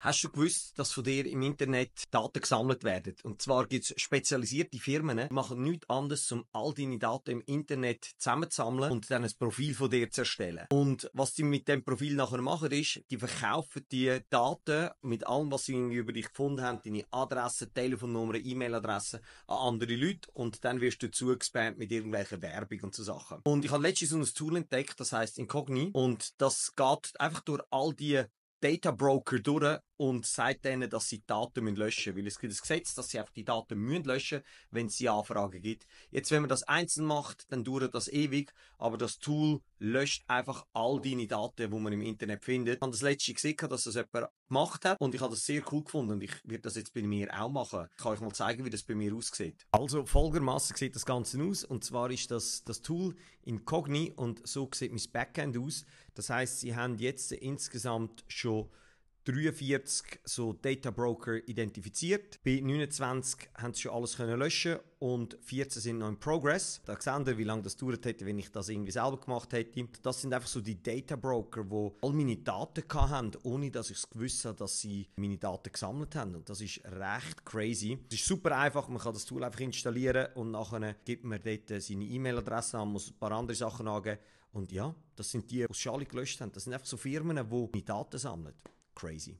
Hast du gewusst, dass von dir im Internet Daten gesammelt werden? Und zwar gibt es spezialisierte Firmen, die machen nichts anderes, um all deine Daten im Internet zusammenzusammeln und dann ein Profil von dir zu erstellen. Und was die mit dem Profil nachher machen ist, die verkaufen die Daten mit allem, was sie über dich gefunden haben, deine Adresse, Telefonnummer, E-Mail-Adresse an andere Leute und dann wirst du zugespammt mit irgendwelcher Werbung und so Sachen. Und ich habe letztens so ein Tool entdeckt, das heißt Incogni und das geht einfach durch all die Data Broker durch und sagt denen, dass sie die Daten löschen müssen Weil es gibt das Gesetz, dass sie einfach die Daten müssen löschen müssen, wenn es die Anfrage gibt. Jetzt, wenn man das einzeln macht, dann dauert das ewig, aber das Tool löscht einfach all deine Daten, die man im Internet findet. Ich habe das letzte gesehen, dass das jemand gemacht hat und ich habe das sehr cool gefunden und ich werde das jetzt bei mir auch machen. Ich kann euch mal zeigen, wie das bei mir aussieht. Also folgermaßen sieht das Ganze aus und zwar ist das das Tool Incogni und so sieht mein Backend aus. Das heißt, sie haben jetzt insgesamt schon 43 so Data Broker identifiziert. Bei 29 haben sie schon alles können löschen und 14 sind noch in Progress. Da seht ihr, wie lange das gedauert hätte, wenn ich das irgendwie selber gemacht hätte. Das sind einfach so die Data Broker, die all meine Daten hatten, ohne dass ich es gewusst habe, dass sie meine Daten gesammelt haben. Und das ist recht crazy. Es ist super einfach, man kann das Tool einfach installieren und nachher gibt man dort seine E-Mail-Adresse an, muss ein paar andere Sachen angeben. Und ja, das sind die, die es gelöscht haben. Das sind einfach so Firmen, die meine Daten sammeln. crazy.